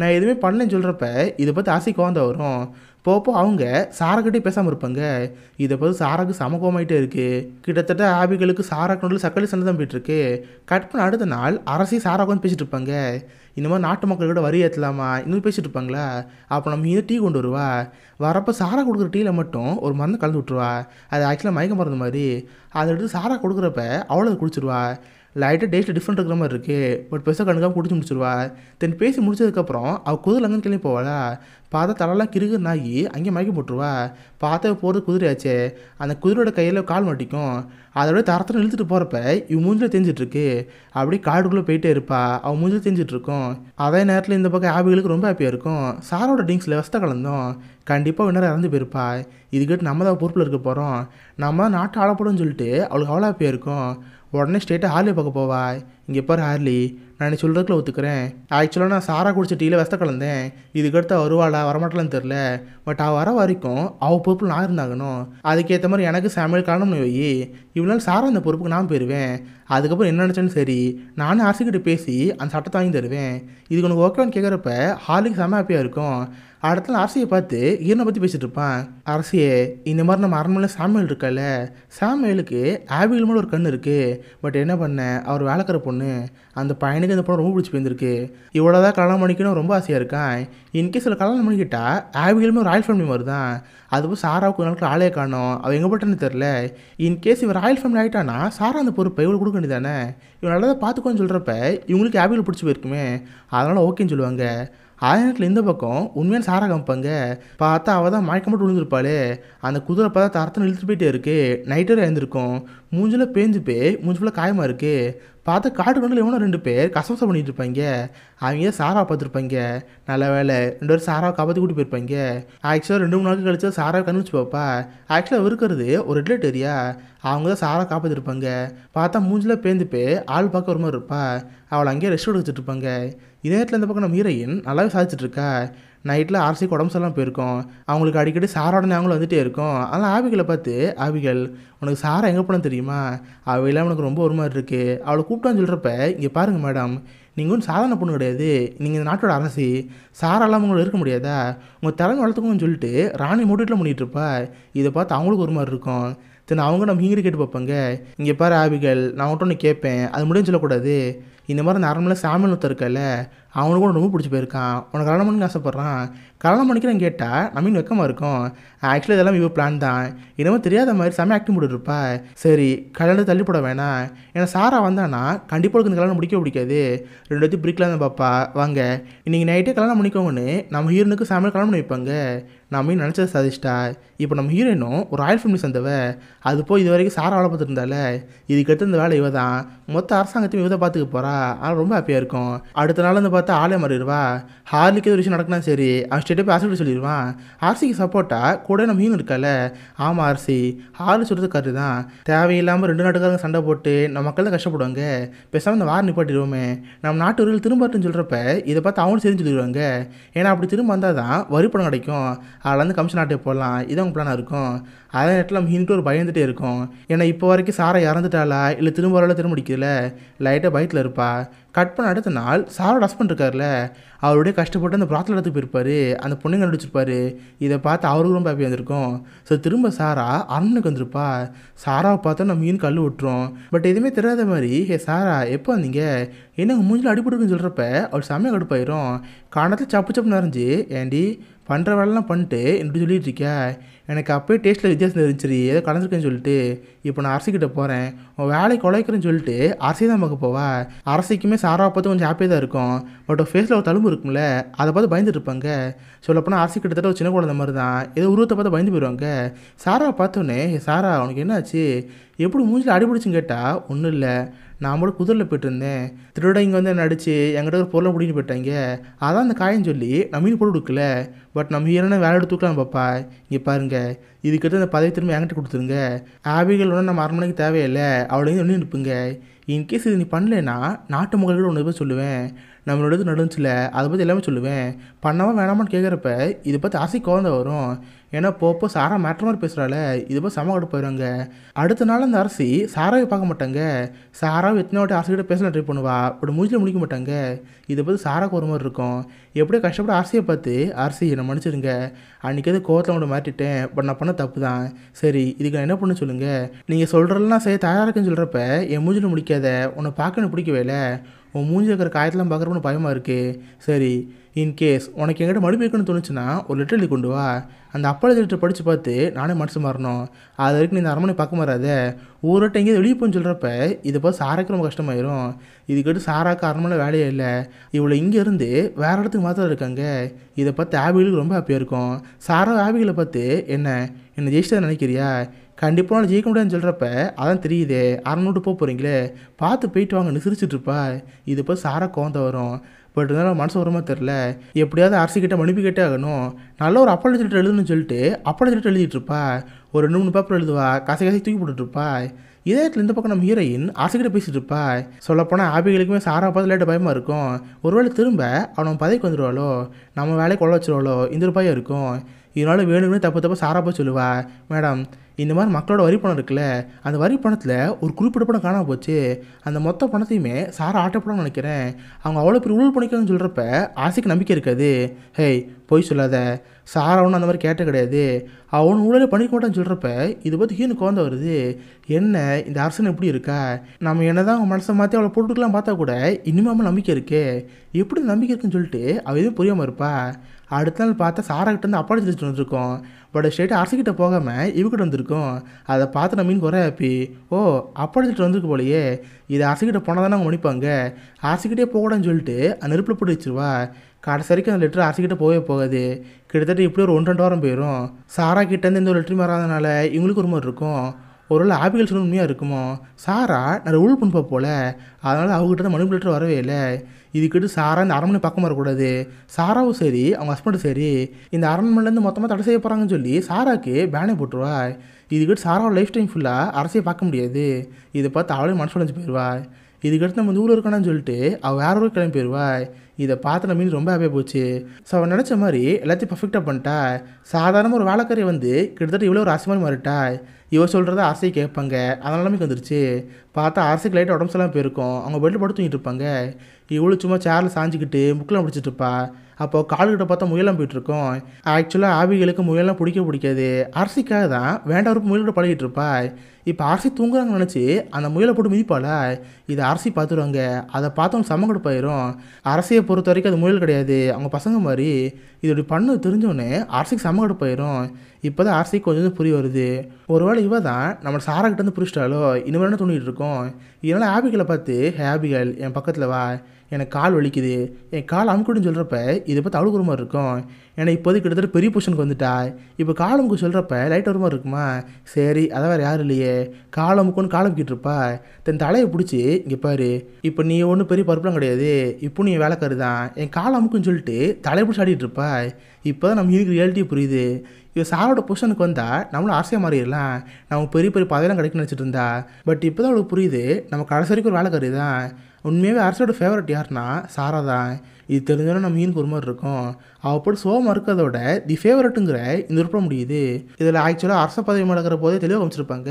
நான் நான் எதுவுமே பண்ணலன்னு சொல்கிறப்ப இதை பற்றி ஆசை கோந்த வரும் போப்போ அவங்க சாரக்கிட்டே பேசாமல் இருப்பாங்க இதை பற்றி சாராக்கு சமகோமாயிட்டே இருக்குது கிட்டத்தட்ட ஆபிகளுக்கு சாராக்கு சக்கலி சண்டை தான் போயிட்டுருக்கு கட் பண்ண அடுத்த நாள் அரசி சாராக்கு வந்து பேசிட்டு இருப்பாங்க இந்த மாதிரி நாட்டு மக்கள் கூட வரி ஏற்றலாமா இன்னும் பேசிட்டு இருப்பாங்களா அப்போ நம்ம இதை டீ கொண்டு வருவா வரப்போ சாரா கொடுக்குற டீயில் மட்டும் ஒரு மருந்து கலந்து விட்ருவா அது ஆக்சுவலாக மயக்க மருந்து மாதிரி அதை எடுத்து சாரா கொடுக்குறப்ப அவ்வளோ குடிச்சிருவா லைட்டாக டேஸ்ட்டு டிஃப்ரெண்ட் இருக்கிற மாதிரி இருக்குது பட் பெருசாக கணக்காக பிடிச்சி முடிச்சிருவா தென் பேசி முடிச்சதுக்கப்புறம் அவள் குதிரை அங்கே கிளம்பி போவாளா பார்த்தா தலையெல்லாம் கிருகு நாகி அங்கேயே மயக்கி போட்டுருவா பார்த்தா போகிறது குதிரையாச்சே அந்த குதிரையோட கையில் கால் மாட்டிக்கும் அதோடய தரத்தில் இழுத்துட்டு போகிறப்ப இவன் மூஞ்சில் தெரிஞ்சிட்ருக்கு அப்படியே காடுக்குள்ளே போயிட்டே இருப்பா அவன் மூஞ்சில் தெரிஞ்சிட்ருக்கும் அதே நேரத்தில் இந்த பக்கம் ஆபிகளுக்கு ரொம்ப ஹாப்பியாக இருக்கும் சாரோட ட்ரிங்க்ஸில் வசத்தை கலந்தோம் கண்டிப்பாக வினர் இறந்து போயிருப்பா இதுக்கிட்ட நம்ம தான் பொறுப்பில் இருக்க போகிறோம் நம்ம நாட்டை ஆளப்படும் சொல்லிட்டு அவளுக்கு அவ்வளோ ஹாப்பியாக இருக்கும் உடனே ஸ்ட்ரெயிட்டாக ஹார்லி பார்க்க போவா இங்கே பாரு ஹார்லி நான் நீ சொல்கிறதுக்குள்ள ஒத்துக்கிறேன் ஆக்சுவலாக நான் சாரா குடிச்ச டீல வெஸ்த கலந்தேன் இதுக்கடுத்து வருவாளா வரமாட்டான்னு தெரில பட் அவள் வர வரைக்கும் அவள் பொறுப்பில் நான் இருந்தாகணும் அதுக்கேற்ற மாதிரி எனக்கு சமையல் காரணம் போய் இவ்வளோ நாள் சாரா அந்த பொறுப்புக்கு நான் போயிடுவேன் அதுக்கப்புறம் என்ன நினச்சேன்னு சரி நானும் அரசுக்கிட்ட பேசி அந்த சட்டத்தை வாங்கி தருவேன் இதுக்கு உனக்கு ஓகேன்னு கேட்குறப்ப ஹார்லிக்கு செம ஹாப்பியாக இருக்கும் அடுத்த அரசியை பார்த்து என்னை பற்றி பேசிகிட்டு இருப்பான் அரசியே இந்த மாதிரி நம்ம அரண்மனையில் சாமியல் இருக்கல சாமியலுக்கு ஆவிகள் மூலம் ஒரு கண் இருக்குது பட் என்ன பண்ண அவர் வேலைக்கிற பொண்ணு அந்த பையனுக்கு இந்த பொண்ணு ரொம்ப பிடிச்சி போயிருந்துருக்கு இவ்வளோ தான் கல்யாணம் பண்ணிக்கணும் ரொம்ப ஆசையாக இருக்கான் இன்கேஸ் இதில் கல்யாணம் பண்ணிக்கிட்டா ஆவிகளுமே ராயல் ஃபேமிலி மாதிரி தான் அது போய் சாராவுக்கு ஒரு நாளுக்கு ஆளே காணும் அவள் எங்கே போட்டேன்னு தெரில இன்கேஸ் இவன் ராயல் ஃபேமிலி ஆகிட்டானா சாரா அந்த பொறுப்பை இவ்வளோ கொடுக்க வேண்டியதானே இவன் நல்லதாக பார்த்துக்கோன்னு சொல்கிறப்ப இவங்களுக்கு ஆவிகள் பிடிச்சி போயிருக்குமே அதனால் ஓகேன்னு சொல்லுவாங்க ஆயனத்தில் இந்த பக்கம் உண்மையான சாரா கம்பங்க பார்த்தா அவள் தான் மயக்கம் மட்டும் விழுந்திருப்பாளே அந்த குதிரை பார்த்தா தரத்தை இழுத்துட்டு போயிட்டே இருக்கு நைட்டரும் எழுந்திருக்கும் மூஞ்சில் பேஞ்சு போய் மூஞ்சி ஃபுல்லாக காயமாக இருக்குது பார்த்து கொண்டு இவனும் ரெண்டு பேர் கசமசம் பண்ணிகிட்டு இருப்பாங்க அவங்க சாரா பார்த்துருப்பாங்க நல்ல வேலை ரெண்டு பேரும் சாரா காப்பாற்றி கூட்டி போயிருப்பாங்க ஆக்சுவலாக ரெண்டு மூணு நாள் கழிச்சு சாரா கண்டுச்சு பார்ப்பா ஆக்சுவலாக இருக்கிறது ஒரு ரெட்லெட் ஏரியா அவங்க தான் சாரா காப்பாற்றிருப்பாங்க பார்த்தா மூஞ்சில் பேந்து போய் ஆள் பார்க்க ஒரு மாதிரி இருப்பா அவளை அங்கேயே ரெஸ்ட் எடுத்துட்டு இருப்பாங்க இதே நேரத்தில் இந்த பக்கம் நம்ம ஹீரோயின் நல்லாவே சாதிச்சிட்ருக்கா நைட்டில் ஆர்சிக்கு உடம்பு சரியில்லாமல் போயிருக்கோம் அவங்களுக்கு அடிக்கடி சாரோட நாங்களும் வந்துகிட்டே இருக்கோம் அதனால் ஆவிகளை பார்த்து ஆவிகள் உனக்கு சாரை எங்கே போனால் தெரியுமா அவள் உனக்கு ரொம்ப ஒரு மாதிரி இருக்குது அவளை கூப்பிட்டான்னு சொல்கிறப்ப இங்கே பாருங்கள் மேடம் நீங்கள் ஒன்றும் சாதாரண பொண்ணு கிடையாது நீங்கள் இந்த நாட்டோட அரசி இல்லாமல் உங்களை இருக்க முடியாதா உங்கள் தலைமை வளர்த்துக்கோன்னு சொல்லிட்டு ராணி மூட்டில் பண்ணிகிட்டு இதை பார்த்து அவங்களுக்கு ஒரு மாதிரி இருக்கும் தென் அவங்க நம்ம ஹீங்கிரி கேட்டு பார்ப்பாங்க இங்கே பாரு ஆவிகள் நான் மட்டும் ஒன்று கேட்பேன் அது முடியும் சொல்லக்கூடாது இந்த மாதிரி நார்மலாக சாமியில் ஒருத்தர் இருக்கல அவனுக்கு கூட ரொம்ப பிடிச்சி போயிருக்கான் உனக்கு கல்யாணம் பண்ணிக்க ஆசைப்பட்றான் கல்யாணம் பண்ணிக்கிறேன் கேட்டால் நம்மளுக்கு வெக்கமாக இருக்கும் ஆக்சுவலி இதெல்லாம் இவ்வளோ பிளான் தான் என்னமோ தெரியாத மாதிரி செம்ம ஆக்டிங் போட்டுருப்பா சரி கல்யாணத்தை தள்ளி போட வேணாம் ஏன்னா சாரா வந்தானா கண்டிப்பாக இந்த கல்யாணம் முடிக்க பிடிக்காது ரெண்டு பேர்த்தையும் பிரிக்கலாம் தான் பாப்பா வாங்க இன்றைக்கி நைட்டே கல்யாணம் பண்ணிக்கோங்கன்னு நம்ம ஹீரோனுக்கு சாமியில் கல்யாணம் பண்ணி வைப்பாங்க நம்ம நினச்சதை சாதிச்சிட்டா இப்போ நம்ம ஹீரோயினும் ஒரு ராயல் ஃபேமிலி சேர்ந்தவ அது போய் இது வரைக்கும் சாரா வேலை பார்த்துருந்தால இதுக்கடுத்து இந்த வேலை இவ தான் மொத்த அரசாங்கத்தையும் இவதை பார்த்துக்க போகிறா ஆனால் ரொம்ப ஹாப்பியாக இருக்கும் அடுத்த நாள் அந்த பார்த்தா ஆளே மாறிடுவா ஹார்லிக்கு ஒரு விஷயம் நடக்குனா சரி அவன் ஸ்டேட் போய் ஆர்சிக்கிட்ட சொல்லிடுவான் ஆர்சிக்கு சப்போர்ட்டாக கூட நம்ம மீன் இருக்கல ஆமாம் ஆர்சி ஹார்லி சொல்கிறது கரு தான் தேவையில்லாமல் ரெண்டு நாட்டுக்காரங்க சண்டை போட்டு நம்ம மக்கள் தான் கஷ்டப்படுவாங்க பேசாமல் இந்த வார் நிப்பாட்டிடுவோமே நம்ம நாட்டு உரிமையில் திரும்பட்டுன்னு சொல்கிறப்ப இதை பார்த்து அவங்களும் சரி சொல்லிடுவாங்க ஏன்னா அப்படி திரும்ப வந்தால் தான் வரிப்படம் கிடைக்கும் அதில் வந்து கமிஷன் நாட்டை போடலாம் இது அவங்க பிளானாக இருக்கும் அதே நேரத்தில் நம்ம ஹிந்துட்டு ஒரு பயந்துகிட்டே இருக்கும் ஏன்னா இப்போ வரைக்கும் சாரை இறந்துட்டாளா இல்லை திரும்ப வரலாம் திரும்ப முடிக்கல லைட்டாக பயத்தில் இருப்பா கட் பண்ண அடுத்த நாள் சாரோட ஹஸ்பண்ட் இருக்கார்ல அவருடைய கஷ்டப்பட்டு அந்த பிரார்த்தனை இடத்துக்கு போயிருப்பார் அந்த பொண்ணுங்க நடிச்சிருப்பார் இதை பார்த்து அவருக்கு ரொம்ப ஹாப்பி வந்திருக்கும் ஸோ திரும்ப சாரா அரண்மனைக்கு வந்திருப்பா சாராவை பார்த்தா நம்ம மீன் கல் விட்டுறோம் பட் எதுவுமே தெரியாத மாதிரி ஹே சாரா எப்போ வந்தீங்க என்ன மூஞ்சில் அடிப்படுக்குன்னு சொல்கிறப்ப அவர் செம்மையாக கடுப்பாயிரும் காணத்தில் சப்பு சப்பு நிறைஞ்சு ஏண்டி பண்ணுற வேலைலாம் பண்ணிட்டு என்று சொல்லிகிட்டு இருக்கேன் எனக்கு அப்போயே டேஸ்ட்டில் வித்தியாசம் இருந்துச்சு ஏதோ கலந்துருக்கேன்னு சொல்லிட்டு இப்போ நான் அரசிக்கிட்ட போகிறேன் உன் வேலை குலைக்கிறேன்னு சொல்லிட்டு அரசி தான் நமக்கு போவா அரசிக்குமே சாரா பார்த்து கொஞ்சம் ஹாப்பியாக தான் இருக்கும் பட் ஃபேஸில் ஒரு தழும்பு இருக்கும்ல அதை பார்த்து பயந்துட்டு இருப்பாங்க சொல்லப்போனால் அரசு கிட்டத்தட்ட ஒரு சின்ன குழந்தை மாதிரி தான் ஏதோ உருவத்தை பார்த்து பயந்து போயிடுவாங்க சாரா பார்த்தோன்னே சாரா உனக்கு என்னாச்சு எப்படி மூஞ்சில் அடிபிடிச்சுன்னு கேட்டால் ஒன்றும் இல்லை நான் கூட குதிரில் போயிட்டுருந்தேன் இங்கே வந்து என்ன அடிச்சு என்கிட்ட ஒரு பொருளை பிடிக்கிட்டு போயிட்டாங்க அதான் அந்த காயம் சொல்லி நான் பொருள் போட்டு கொடுக்கல பட் நம்ம ஹீரோனை வேலை எடுத்துக்கலாம் பாப்பா இங்கே பாருங்க இதுக்கிட்ட அந்த பதவி திரும்ப என்கிட்ட கொடுத்துருங்க ஆவிகள் ஒன்று நம்ம அரண்மனைக்கு தேவையில்லை அவளையும் ஒன்று நிற்புங்க இன்கேஸ் இது நீ பண்ணலைன்னா நாட்டு மக்கள்கிட்ட ஒன்று போய் சொல்லுவேன் நம்மளோடது நடந்துச்சுல அதை பற்றி எல்லாமே சொல்லுவேன் பண்ணாமல் வேணாமான்னு கேட்குறப்ப இதை பற்றி ஆசை குழந்தை வரும் ஏன்னா போப்போ சாரா மேட்ரு மாதிரி பேசுகிறாள் இது போய் சம போயிடுவாங்க அடுத்த நாள் அந்த அரசி சாராவை பார்க்க மாட்டாங்க சாராவை எத்தனை வாட்டி அரசுகிட்ட பேசலாம் ட்ரை பண்ணுவா அப்படி மூஞ்சில் முடிக்க மாட்டாங்க இதை பற்றி சாராக்கு ஒரு மாதிரி இருக்கும் எப்படியோ கஷ்டப்பட அரசியை பார்த்து அரசி என்ன மன்னிச்சிருங்க அன்றைக்கி அது கோவத்தில் கூட மாட்டிட்டேன் பட் நான் பண்ண தப்பு தான் சரி இதுக்கு நான் என்ன பண்ண சொல்லுங்கள் நீங்கள் சொல்கிறலாம் செய்ய தயாராக இருக்குன்னு சொல்கிறப்ப என் மூஞ்சில் முடிக்காத உன்னை பார்க்க எனக்கு பிடிக்கவே இல்லை உன் மூஞ்சி இருக்கிற காயத்தெல்லாம் பார்க்குறப்ப பயமாக இருக்கே சரி இன்கேஸ் உனக்கு எங்கிட்ட மடிப்பு இருக்குன்னு தோணுச்சுன்னா ஒரு லெட்டர் எழுதி கொண்டு வா அந்த அப்பள லெட்டர் படித்து பார்த்து நானே மனசு மாறணும் அது வரைக்கும் நீ இந்த அரண்மனை பார்க்க மாறாத வட்டம் எங்கேயாவது வெளியே போன்னு சொல்கிறப்ப இதை பார்த்து சாராக்கு ரொம்ப கஷ்டமாயிரும் இதுக்கிட்ட சாராக்கு அரண்மனை வேலையே இல்லை இவ்வளோ இங்கேருந்து வேற இடத்துக்கு மாத்திரம் இருக்காங்க இதை பார்த்து ஆபிகளுக்கு ரொம்ப ஹாப்பியாக இருக்கும் சாரா ஆபிகளை பார்த்து என்ன என்னை ஜெயிச்சதை நினைக்கிறியா கண்டிப்பாக நான் ஜெயிக்க முடியாதுன்னு சொல்கிறப்ப அதான் தெரியுதே அறநூட்டு போக போகிறீங்களே பார்த்து போயிட்டு வாங்கன்னு சிரிச்சிட்ருப்பா இது இப்போ சாரை குழந்த வரும் பட் இருந்தாலும் மனசு வரமா தெரில எப்படியாவது அரசுக்கிட்ட மனுப்பி கேட்டே ஆகணும் நல்ல ஒரு அப்பாலஜி லெட்டர் எழுதணும்னு சொல்லிட்டு அப்பாலஜி லெட்டர் எழுதிட்டுருப்பா ஒரு ரெண்டு மூணு பேப்பர் எழுதுவா கசை கசை தூக்கி போட்டுட்ருப்பா இதே இடத்துல இந்த பக்கம் நம்ம ஹீரோயின் அரசுக்கிட்ட பேசிட்டு இருப்பா சொல்லப்போனால் ஆபிகளுக்குமே சாரா பார்த்து லேட்டாக பயமாக இருக்கும் ஒருவேளை திரும்ப அவன் பதவிக்கு வந்துடுவாளோ நம்ம வேலையை கொள்ள வச்சிருவாளோ இந்த ஒரு இருக்கும் இதனால் வேணும்னு தப்பு தப்பு சாரா போய் சொல்லுவா மேடம் இந்த மாதிரி மக்களோட வரி பணம் இருக்குல்ல அந்த வரி பணத்தில் ஒரு குறிப்பிட்ட பணம் காணாமல் போச்சு அந்த மொத்த பணத்தையுமே சாரை ஆட்டப்படணும்னு நினைக்கிறேன் அவங்க அவ்வளோ பெரிய ஊழல் பண்ணிக்கணும்னு சொல்கிறப்ப ஆசைக்கு நம்பிக்கை இருக்காது ஹேய் பொய் சொல்லாத சார் அவனும் அந்த மாதிரி கேட்ட கிடையாது அவனு ஊழலே பண்ணிக்க மாட்டான்னு சொல்கிறப்ப இதை பற்றி ஹீனு குழந்த வருது என்ன இந்த அரசன் எப்படி இருக்கா நம்ம என்ன தான் அவன் மனசை மாற்றி அவளை போட்டுக்கலாம் பார்த்தா கூட இன்னுமே நம்பிக்கை இருக்கே எப்படி நம்பிக்கை இருக்குன்னு சொல்லிட்டு அவள் எதுவும் புரியாமல் இருப்பா அடுத்த நாள் பார்த்தா சாராக்கிட்ட வந்து அப்பாடி தெரிஞ்சுட்டு வந்துருக்கோம் பட் ஸ்ட்ரெயிட் அரசுக்கிட்ட போகாமல் இவக்கிட்ட வந்திருக்கோம் அதை பார்த்து நம்ம மீன் குறை ஹாப்பி ஓ அப்படைச்சிட்டு வந்திருக்கு போலையே இது அரசுக்கிட்ட போனால் தானே அவங்க மன்னிப்பாங்க அரசுக்கிட்டே போகடான்னு சொல்லிட்டு அந்த நெருப்பில் போட்டு வச்சிருவா கடைசி அந்த லெட்ரு அரசுக்கிட்ட போகவே போகாது கிட்டத்தட்ட இப்படி ஒரு ஒன்று ரெண்டு வாரம் போயிடும் சாரா கிட்டேருந்து இந்த லெட்ரு மாறாதனால இவங்களுக்கு ஒரு மாதிரி இருக்கும் ஒருவேளை ஆபிகள் சொன்ன உண்மையாக இருக்குமோ சாரா நிறைய உள் பண்ணுப்பா போல அதனால் அவங்ககிட்ட தான் மனுப்புலேட்டர் வரவே இல்லை இதுக்கிட்டு சாரா இந்த அரண்மனை பக்கம் வரக்கூடாது சாராவும் சரி அவங்க ஹஸ்பண்டும் சரி இந்த அரண்மனைலேருந்து மொத்தமாக தடை செய்ய போகிறாங்கன்னு சொல்லி சாராவுக்கு பேனே போட்டுருவா இதுக்கிட்டு சாராவோட லைஃப் டைம் ஃபுல்லாக அரசியை பார்க்க முடியாது இதை பார்த்து அவளே மனசு உடஞ்சி போயிடுவா இதுக்கடுத்து நம்ம ஊரில் இருக்கானு சொல்லிட்டு அவள் வேற ஒரு கிளம்பி போயிடுவா இதை பார்த்து நம்ம ரொம்ப ஹாப்பியாக போச்சு ஸோ அவன் நினச்ச மாதிரி எல்லாத்தையும் பர்ஃபெக்டாக பண்ணிட்டா சாதாரணமாக ஒரு வேலைக்காரியை வந்து கிட்டத்தட்ட இவ்வளோ ஒரு ஆசை மாதிரி இவ சொல்கிறத ஆசையை கேட்பாங்க அதனால நமக்கு வந்துருச்சு பார்த்தா ஆசைக்கு லைட்டாக உடம்பு சரியில்லாமல் போயிருக்கும் அவங்க பெட்டில் படுத்து தூங்கிட்டு இருப்பாங்க இவ்வளோ சும்மா சேரில் சாஞ்சிக்கிட்டு புக்கெலாம் பிடிச்சிட்டு இருப்பா அப்போ கால்கிட்ட பார்த்தா முயலாம் போயிட்டுருக்கோம் ஆக்சுவலாக ஆவிகளுக்கு முயலாம் பிடிக்க பிடிக்காது அரசிக்காக தான் வேண்டாம் முயலோட பழகிட்டு இருப்பா இப்போ அரசி தூங்குறாங்கன்னு நினச்சி அந்த முயலை போட்டு மிதிப்பால இது அரசி பார்த்துருவாங்க அதை பார்த்தவங்க போயிடும் அரசியை பொறுத்த வரைக்கும் அது முயல் கிடையாது அவங்க பசங்க மாதிரி இதோடைய பண்ணு தெரிஞ்சோடனே அரசிக்கு போயிடும் இப்போ தான் அரசிக்கு கொஞ்சம் புரிய வருது ஒரு வேளை இவ தான் நம்ம சாராக்கிட்ட வந்து புரிச்சிட்டாலோ இனிமேல் என்ன தோணிகிட்டு இருக்கோம் இதனால் ஆபிகளை பார்த்து ஹே ஆபிகள் என் பக்கத்தில் வா எனக்கு கால் வலிக்குது என் கால் அமுக்கணும்னு சொல்கிறப்ப இதை பற்றி அவளுக்கு ஒரு மாதிரி இருக்கும் ஏன்னா இப்போது கிட்டத்தட்ட பெரிய பொசிஷனுக்கு வந்துட்டா இப்போ கால் அமுக்கு சொல்கிறப்ப லைட் ஒரு மாதிரி இருக்குமா சரி அதை வேறு யாரும் இல்லையே கால் அமுக்குன்னு கால் அமுக்கிட்டு இருப்பா தன் தலையை பிடிச்சி இங்கே பாரு இப்போ நீ ஒன்றும் பெரிய பருப்பெலாம் கிடையாது இப்போ நீ வேலைக்காரு தான் என் கால் அமுக்குன்னு சொல்லிட்டு தலை பிடிச்சி ஆடிட்டு இருப்பா இப்போ தான் நம்ம இருக்கிற ரியாலிட்டி புரியுது இவ சாரோட பொஷனுக்கு வந்தால் நம்மளும் ஆசையாக மாறிடலாம் நம்ம பெரிய பெரிய பதவியெல்லாம் கிடைக்கணும்னு நினச்சிட்டு இருந்தா பட் இப்போ தான் அவளுக்கு புரியுது நம்ம கடைசி வரைக்கும் ஒரு வேலைக்காரி தான் உண்மையாகவே அரசோட ஃபேவரட் யாருன்னா சாரா தான் இது தெரிஞ்சாலும் நம்ம மீன் ஒரு மாதிரி இருக்கும் அவள் போட்டு சோகமாக இருக்கிறதோட தி ஃபேவரட்டுங்கிற இந்த உருப்பட முடியுது இதில் ஆக்சுவலாக அரச பதவி மடக்கிற போதே தெளிவாக அமைச்சிருப்பாங்க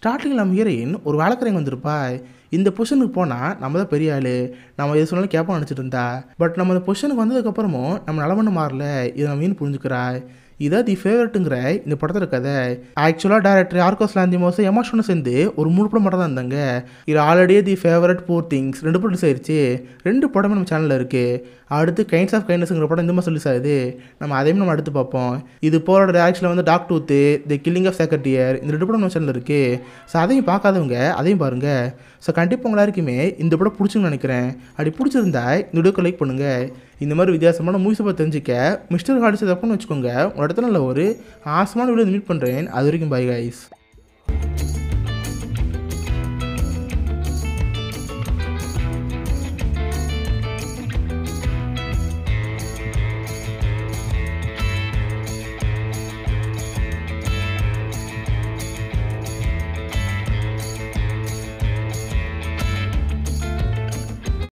ஸ்டார்டிங்கில் நம்ம ஹீரோயின் ஒரு வேலைக்கரைங்க வந்திருப்பா இந்த பொஷனுக்கு போனால் நம்ம தான் பெரிய ஆள் நம்ம எது சொன்னாலும் கேட்போம் நினச்சிட்டு இருந்தா பட் நம்ம இந்த பொசிஷனுக்கு வந்ததுக்கப்புறமும் நம்ம நிலமன்னு மாறல இதை நம்ம மீன் புரிஞ்சுக்கிறாய் இதான் தி ஃபேவரட்டுங்கிற இந்த படத்தோட கதை ஆக்சுவலாக டேரக்டர் யார்கோஸ் மோசம் எமோஷனும் சேர்ந்து ஒரு மூணு படம் மட்டும் தான் இருந்தாங்க இது ஆல்ரெடியே தி ஃபேவரட் போர் திங்ஸ் ரெண்டு படம் ரிலீஸ் ரெண்டு படமும் நம்ம சேனலில் இருக்குது அடுத்து கைண்ட்ஸ் ஆஃப் கைண்ட்னஸ்ங்கிற படம் இந்த மாதிரி சார் இது நம்ம அதையும் நம்ம அடுத்து பார்ப்போம் இது போரோட டேரக்ஷனில் வந்து Dogtooth the killing of sacred deer இந்த ரெண்டு படம் நம்ம சேனலில் இருக்குது ஸோ அதையும் பார்க்காதவங்க அதையும் பாருங்கள் ஸோ கண்டிப்பாக உங்களாருக்குமே இந்த படம் பிடிச்சுன்னு நினைக்கிறேன் அப்படி பிடிச்சிருந்தா இந்த வீடியோக்கு லைக் பண்ணுங்கள் இந்த மாதிரி வித்தியாசமான மூவிஸை பார்த்து தெரிஞ்சிக்க மிஸ்டர் ஹார்ட்ஸ் தப்புன்னு வச்சுக்கோங்க ஒரு இடத்துல நல்ல ஒரு ஆசமான வீடியோ மீட் பண்ணுறேன் அது வரைக்கும் பை கைஸ்